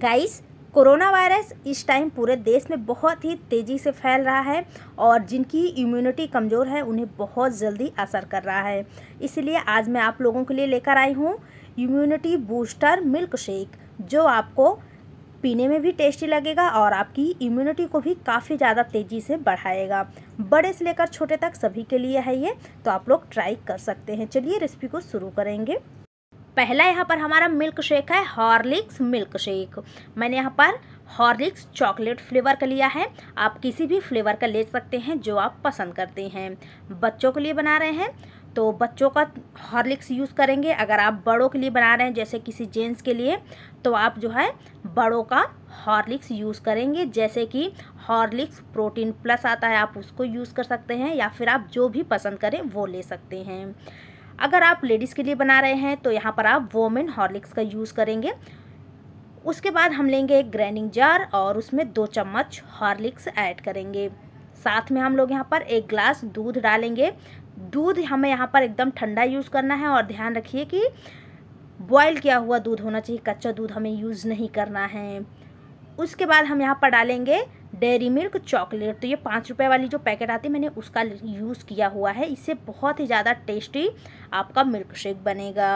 guys corona virus इस time पूरे देश में बहुत ही तेज़ी से फैल रहा है और जिनकी इम्यूनिटी कमज़ोर है उन्हें बहुत जल्दी असर कर रहा है इसलिए आज मैं आप लोगों के लिए लेकर आई हूँ इम्यूनिटी बूस्टर मिल्क शेक जो आपको पीने में भी टेस्टी लगेगा और आपकी इम्यूनिटी को भी काफ़ी ज़्यादा तेज़ी से बढ़ाएगा बड़े से लेकर छोटे तक सभी के लिए है ये तो आप लोग ट्राई कर सकते हैं चलिए रेसिपी को शुरू करेंगे पहला यहाँ पर हमारा मिल्क शेक है हॉर्लिक्स मिल्क शेक मैंने यहाँ पर हॉर्लिक्स चॉकलेट फ्लेवर का लिया है आप किसी भी फ्लेवर का ले सकते हैं जो आप पसंद करते हैं बच्चों के लिए बना रहे हैं तो बच्चों का हॉर्लिक्स यूज़ करेंगे अगर आप बड़ों के लिए बना रहे हैं जैसे किसी जेंट्स के लिए तो आप जो है बड़ों का हॉर्लिक्स यूज़ करेंगे जैसे कि हॉर्लिक्स प्रोटीन प्लस आता है आप उसको यूज़ कर सकते हैं या फिर आप जो भी पसंद करें वो ले सकते हैं अगर आप लेडीज़ के लिए बना रहे हैं तो यहाँ पर आप वोमेन हॉर्लिक्स का यूज़ करेंगे उसके बाद हम लेंगे एक ग्रैंडिंग जार और उसमें दो चम्मच हॉर्लिक्स ऐड करेंगे साथ में हम लोग यहाँ पर एक ग्लास दूध डालेंगे दूध हमें यहाँ पर एकदम ठंडा यूज़ करना है और ध्यान रखिए कि बॉयल किया हुआ दूध होना चाहिए कच्चा दूध हमें यूज़ नहीं करना है उसके बाद हम यहाँ पर डालेंगे डेयरी मिल्क चॉकलेट तो ये पाँच रुपये वाली जो पैकेट आती है मैंने उसका यूज़ किया हुआ है इससे बहुत ही ज़्यादा टेस्टी आपका मिल्क शेक बनेगा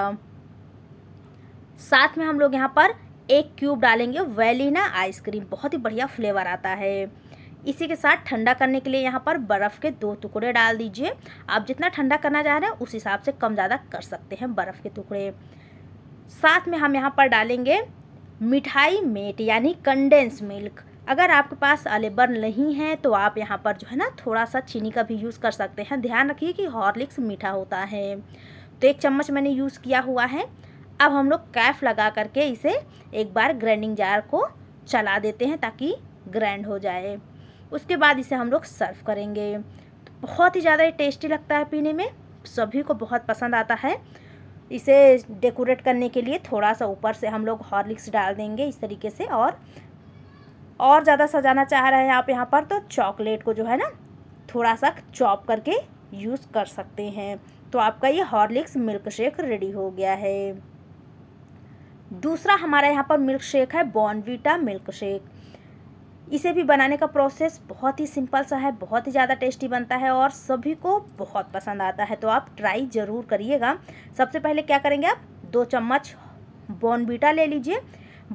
साथ में हम लोग यहाँ पर एक क्यूब डालेंगे वेलिना आइसक्रीम बहुत ही बढ़िया फ्लेवर आता है इसी के साथ ठंडा करने के लिए यहाँ पर बर्फ़ के दो टुकड़े डाल दीजिए आप जितना ठंडा करना चाह रहे हैं उस हिसाब से कम ज़्यादा कर सकते हैं बर्फ़ के टुकड़े साथ में हम यहाँ पर डालेंगे मिठाई मेट यानी कंडेंस मिल्क अगर आपके पास अलेबर नहीं है तो आप यहाँ पर जो है ना थोड़ा सा चीनी का भी यूज़ कर सकते हैं ध्यान रखिए कि हॉर्लिक्स मीठा होता है तो एक चम्मच मैंने यूज़ किया हुआ है अब हम लोग कैफ लगा करके इसे एक बार ग्राइंडिंग जार को चला देते हैं ताकि ग्रैंड हो जाए उसके बाद इसे हम लोग सर्व करेंगे तो बहुत ही ज़्यादा टेस्टी लगता है पीने में सभी को बहुत पसंद आता है इसे डेकोरेट करने के लिए थोड़ा सा ऊपर से हम लोग हॉर्लिक्स डाल देंगे इस तरीके से और और ज़्यादा सजाना चाह रहे हैं आप यहाँ पर तो चॉकलेट को जो है ना थोड़ा सा चॉप करके यूज़ कर सकते हैं तो आपका ये हॉर्लिक्स मिल्क शेक रेडी हो गया है दूसरा हमारा यहाँ पर मिल्क शेक है बॉर्नविटा मिल्क शेक इसे भी बनाने का प्रोसेस बहुत ही सिंपल सा है बहुत ही ज़्यादा टेस्टी बनता है और सभी को बहुत पसंद आता है तो आप ट्राई ज़रूर करिएगा सबसे पहले क्या करेंगे आप दो चम्मच बॉर्नबीटा ले लीजिए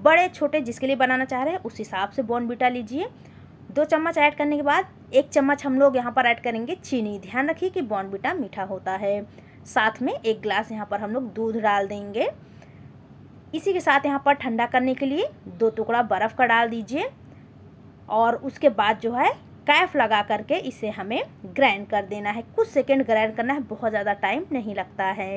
बड़े छोटे जिसके लिए बनाना चाह रहे हैं उस हिसाब से बॉर्नबीटा लीजिए दो चम्मच ऐड करने के बाद एक चम्मच हम लोग यहाँ पर ऐड करेंगे चीनी ध्यान रखिए कि बॉर्नबीटा मीठा होता है साथ में एक गिलास यहाँ पर हम लोग दूध डाल देंगे इसी के साथ यहाँ पर ठंडा करने के लिए दो टुकड़ा बर्फ़ का डाल दीजिए और उसके बाद जो है कैफ लगा करके इसे हमें ग्राइंड कर देना है कुछ सेकेंड ग्राइंड करना है बहुत ज़्यादा टाइम नहीं लगता है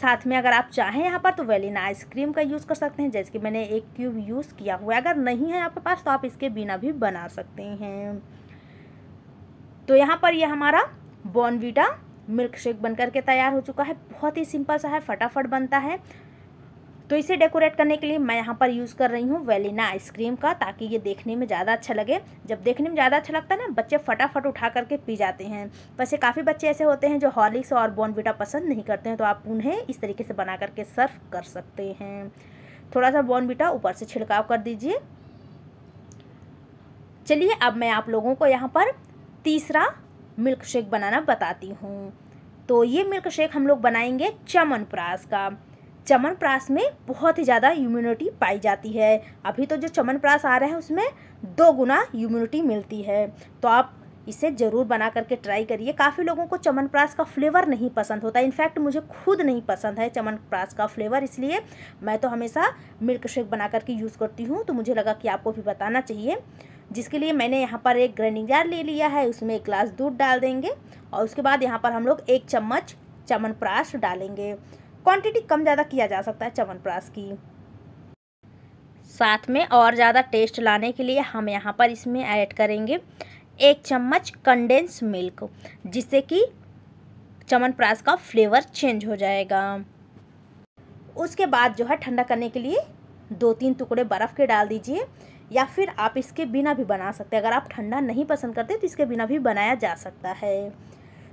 साथ में अगर आप चाहें यहाँ पर तो वेलिना आइसक्रीम का यूज़ कर सकते हैं जैसे कि मैंने एक क्यूब यूज़ किया हुआ है अगर नहीं है आपके पास तो आप इसके बिना भी बना सकते हैं तो यहाँ पर यह हमारा बॉर्नविटा मिल्क शेक बन करके तैयार हो चुका है बहुत ही सिंपल सा है फटाफट बनता है तो इसे डेकोरेट करने के लिए मैं यहाँ पर यूज़ कर रही हूँ वेलिना आइसक्रीम का ताकि ये देखने में ज़्यादा अच्छा लगे जब देखने में ज़्यादा अच्छा लगता है ना बच्चे फटाफट उठा करके पी जाते हैं वैसे काफ़ी बच्चे ऐसे होते हैं जो हॉर्लिक्स और बॉर्नविटा पसंद नहीं करते हैं तो आप उन्हें इस तरीके से बना करके सर्व कर सकते हैं थोड़ा सा बॉर्नविटा ऊपर से छिड़काव कर दीजिए चलिए अब मैं आप लोगों को यहाँ पर तीसरा मिल्क शेक बनाना बताती हूँ तो ये मिल्क शेक हम लोग बनाएंगे चमनप्रास का चमनप्रास में बहुत ही ज़्यादा इम्यूनिटी पाई जाती है अभी तो जो चमनप्रास आ रहा है उसमें दो गुना इम्यूनिटी मिलती है तो आप इसे ज़रूर बना करके ट्राई करिए काफ़ी लोगों को चमनप्रास का फ्लेवर नहीं पसंद होता इनफैक्ट मुझे खुद नहीं पसंद है चमनप्रास का फ्लेवर इसलिए मैं तो हमेशा मिल्क शेक बना करके यूज़ करती हूँ तो मुझे लगा कि आपको भी बताना चाहिए जिसके लिए मैंने यहाँ पर एक ग्राइंडिंग जार ले लिया है उसमें एक ग्लास दूध डाल देंगे और उसके बाद यहाँ पर हम लोग एक चम्मच चमनप्राश डालेंगे क्वांटिटी कम ज़्यादा किया जा सकता है चवनप्राश की साथ में और ज़्यादा टेस्ट लाने के लिए हम यहाँ पर इसमें ऐड करेंगे एक चम्मच कंडेंस मिल्क जिससे कि च्यवनप्राश का फ्लेवर चेंज हो जाएगा उसके बाद जो है ठंडा करने के लिए दो तीन टुकड़े बर्फ़ के डाल दीजिए या फिर आप इसके बिना भी बना सकते हैं अगर आप ठंडा नहीं पसंद करते तो इसके बिना भी बनाया जा सकता है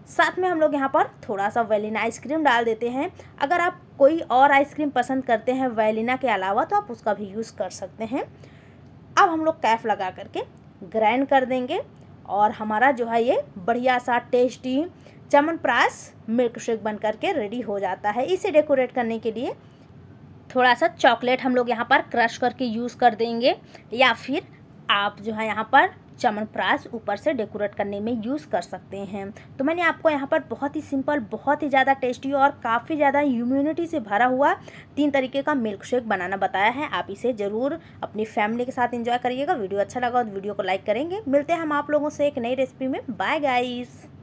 साथ में हम लोग यहाँ पर थोड़ा सा वेलिना आइसक्रीम डाल देते हैं अगर आप कोई और आइसक्रीम पसंद करते हैं वेलिना के अलावा तो आप उसका भी यूज़ कर सकते हैं अब हम लोग कैफ लगा करके ग्राइंड कर देंगे और हमारा जो है ये बढ़िया सा टेस्टी चमनप्रास मिल्क शेक बन करके रेडी हो जाता है इसे डेकोरेट करने के लिए थोड़ा सा चॉकलेट हम लोग यहाँ पर क्रश करके यूज़ कर देंगे या फिर आप जो है यहाँ पर चमनप्राश ऊपर से डेकोरेट करने में यूज़ कर सकते हैं तो मैंने आपको यहाँ पर बहुत ही सिंपल बहुत ही ज़्यादा टेस्टी और काफ़ी ज़्यादा इम्यूनिटी से भरा हुआ तीन तरीके का मिल्क शेक बनाना बताया है आप इसे ज़रूर अपनी फैमिली के साथ इंजॉय करिएगा वीडियो अच्छा लगा तो वीडियो को लाइक करेंगे मिलते हैं हम आप लोगों से एक नई रेसिपी में बाय गाइस